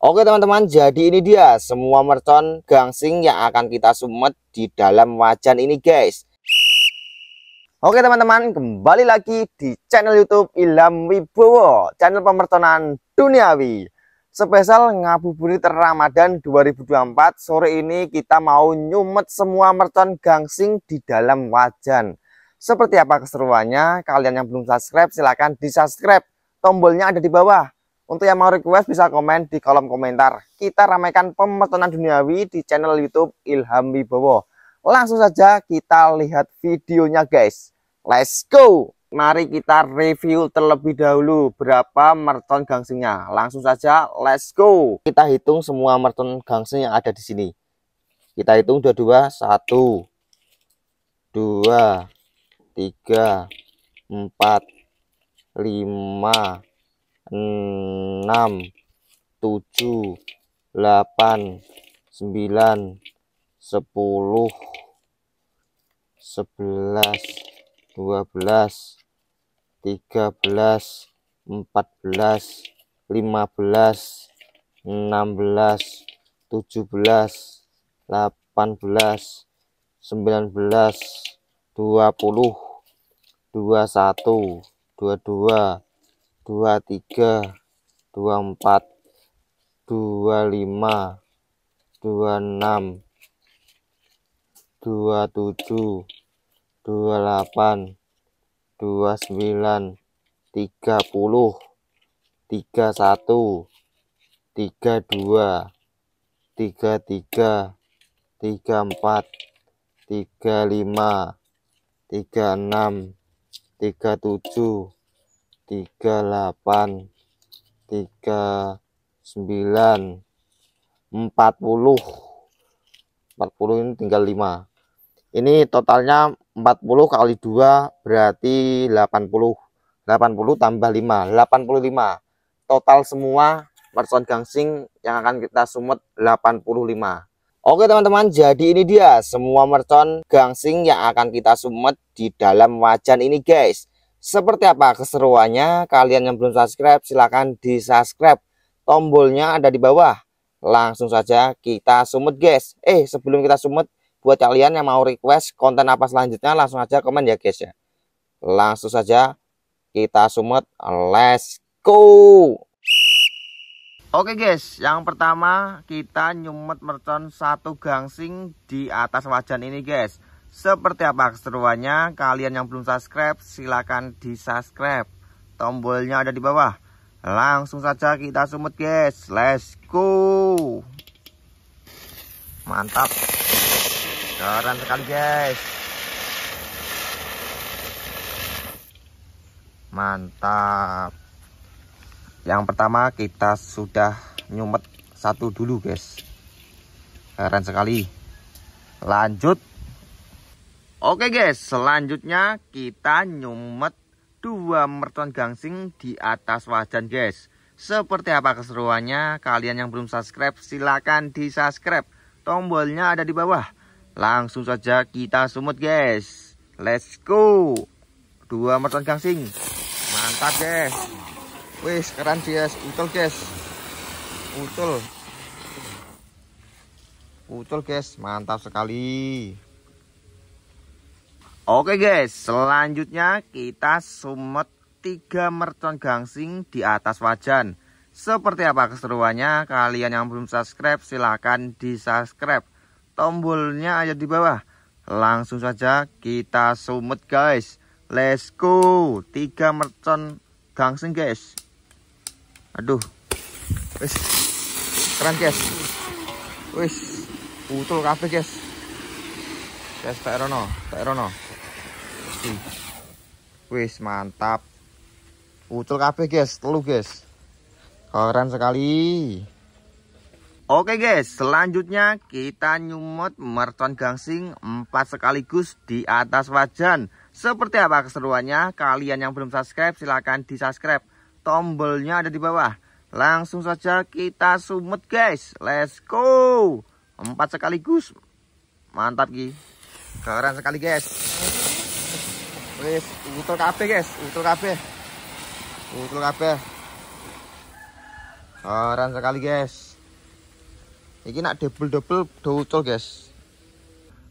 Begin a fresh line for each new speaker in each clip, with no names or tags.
Oke teman-teman, jadi ini dia semua mercon gangsing yang akan kita sumet di dalam wajan ini guys. Oke teman-teman, kembali lagi di channel YouTube Ilham Wibowo, channel pemertonan duniawi. Spesial ngabuburit Ramadan 2024, sore ini kita mau nyumet semua mercon gangsing di dalam wajan. Seperti apa keseruannya? Kalian yang belum subscribe silahkan di subscribe. Tombolnya ada di bawah untuk yang mau request bisa komen di kolom komentar. Kita ramaikan pemesanan duniawi di channel YouTube Ilham Wibowo. Langsung saja kita lihat videonya guys. Let's go. Mari kita review terlebih dahulu berapa merton gangsingnya. Langsung saja let's go. Kita hitung semua merton gangsing yang ada di sini. Kita hitung dua-dua. Satu, dua, tiga, empat, lima, enam tujuh delapan sembilan sepuluh sebelas dua belas tiga belas empat belas lima belas enam belas tujuh belas delapan belas sembilan belas dua puluh dua satu dua dua dua tiga dua empat dua lima dua enam dua tujuh dua delapan dua sembilan tiga puluh tiga satu tiga dua tiga tiga tiga empat tiga lima tiga enam tiga tujuh 38 39 40 40 ini tinggal 5 ini totalnya 40 kali 2 berarti 80 80 tambah 5 85 total semua mercon gangsing yang akan kita sumet 85 Oke teman-teman jadi ini dia semua mercon gangsing yang akan kita sumet di dalam wajan ini guys seperti apa keseruannya? Kalian yang belum subscribe silahkan di subscribe. Tombolnya ada di bawah. Langsung saja kita sumut guys. Eh sebelum kita sumut buat kalian yang mau request konten apa selanjutnya langsung aja komen ya guys ya. Langsung saja kita sumut. Let's go. Oke guys, yang pertama kita nyumet mercon satu gangsing di atas wajan ini guys. Seperti apa keseruannya? Kalian yang belum subscribe silahkan di subscribe. Tombolnya ada di bawah. Langsung saja kita sumut guys. Let's go. Mantap. Keren sekali guys. Mantap. Yang pertama kita sudah nyumet satu dulu guys. Keren sekali. Lanjut Oke guys, selanjutnya kita nyumet dua merton gangsing di atas wajan guys. Seperti apa keseruannya? Kalian yang belum subscribe silahkan di subscribe. Tombolnya ada di bawah. Langsung saja kita sumut guys. Let's go. Dua merton gangsing. Mantap guys. Wih, keren guys, utul guys. Utul. Utul guys, mantap sekali. Oke guys, selanjutnya kita sumet 3 mercon gangsing di atas wajan. Seperti apa keseruannya? Kalian yang belum subscribe silahkan di subscribe. Tombolnya ada di bawah. Langsung saja kita sumet guys. Let's go. 3 mercon gangsing guys. Aduh. Wis. Keren guys. Wis. Utul kafe guys. Guys tak rono, tak rono. Wis mantap. Ucul kabeh, guys. Telu, guys. Keren sekali. Oke guys, selanjutnya kita nyumut mercon gangsing empat sekaligus di atas wajan. Seperti apa keseruannya? Kalian yang belum subscribe silahkan di subscribe. Tombolnya ada di bawah. Langsung saja kita sumut guys. Let's go. Empat sekaligus. Mantap Ki. Keren sekali guys. Wis, utul kabeh, guys. Utul kabeh. Utul kabeh. Oran sekali, guys. Ini nak double-double do utul, guys.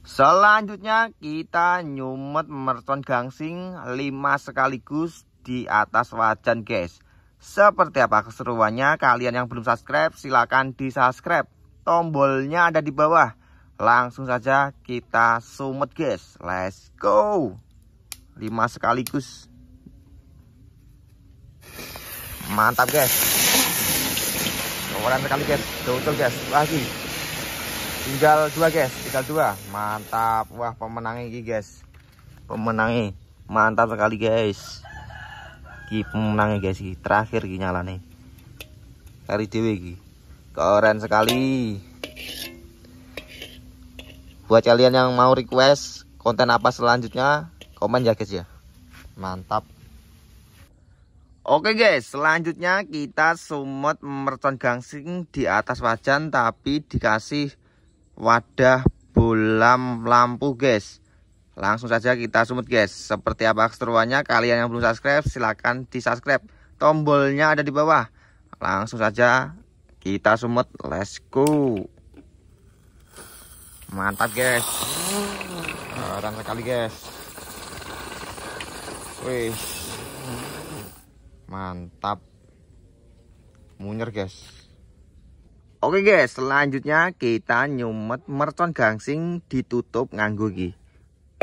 Selanjutnya kita nyumet mercon gangsing 5 sekaligus di atas wajan, guys. Seperti apa keseruannya? Kalian yang belum subscribe silahkan di subscribe. Tombolnya ada di bawah. Langsung saja kita sumet guys. Let's go. 5 sekaligus mantap guys kokoran sekali guys betul guys lagi tinggal dua guys tinggal dua mantap wah pemenangnya ini guys pemenangnya mantap sekali guys ini pemenangnya guys terakhir ini nyala nih dari dewi ini keren sekali buat kalian yang mau request konten apa selanjutnya komen ya guys ya. Mantap. Oke guys, selanjutnya kita sumut mercon gangsing di atas wajan tapi dikasih wadah bulam lampu guys. Langsung saja kita sumut guys. Seperti apa keseruannya? Kalian yang belum subscribe silahkan di subscribe. Tombolnya ada di bawah. Langsung saja kita sumut. Let's go. Mantap guys. Keren sekali guys. Wih. Mantap. Munyer, guys. Oke guys, selanjutnya kita nyumet mercon gangsing ditutup nganggo iki.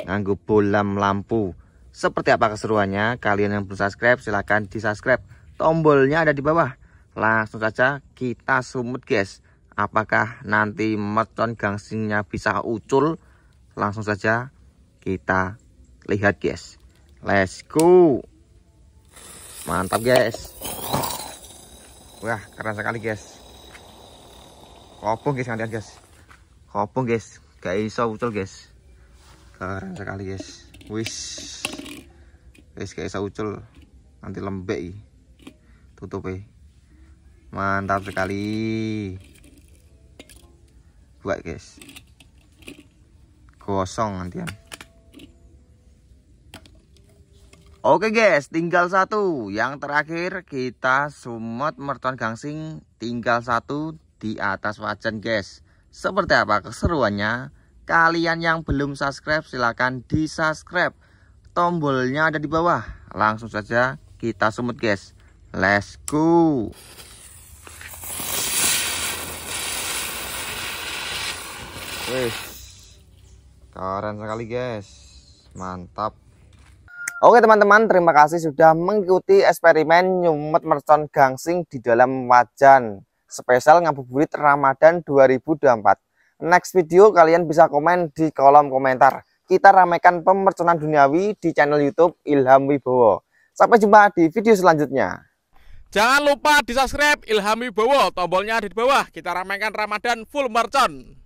Nganggo bolam lampu. Seperti apa keseruannya? Kalian yang belum subscribe silahkan di-subscribe. Tombolnya ada di bawah. Langsung saja kita sumut guys. Apakah nanti mercon gangsingnya bisa ucul? Langsung saja kita lihat guys. Let's go. Mantap, guys. Wah, keren sekali, guys. Kopong, guys, ngantian, guys. Kopong, guys. Gak iso ucul, guys. Keren sekali, guys. Wis. guys gak iso ucul. Nanti lembek Tutup, eh. Mantap sekali. Buat, guys. Kosong nantian. Ya. Oke guys, tinggal satu. Yang terakhir kita sumot merton gangsing tinggal satu di atas wajan guys. Seperti apa keseruannya? Kalian yang belum subscribe silahkan di subscribe. Tombolnya ada di bawah. Langsung saja kita sumut guys. Let's go. Wih, keren sekali guys. Mantap. Oke teman-teman, terima kasih sudah mengikuti eksperimen nyumet mercon gangsing di dalam wajan spesial ngabuburit Ramadan 2024. Next video kalian bisa komen di kolom komentar. Kita ramaikan pemerconan duniawi di channel YouTube Ilham Wibowo. Sampai jumpa di video selanjutnya. Jangan lupa di subscribe Ilham Wibowo, tombolnya ada di bawah. Kita ramaikan Ramadan full mercon.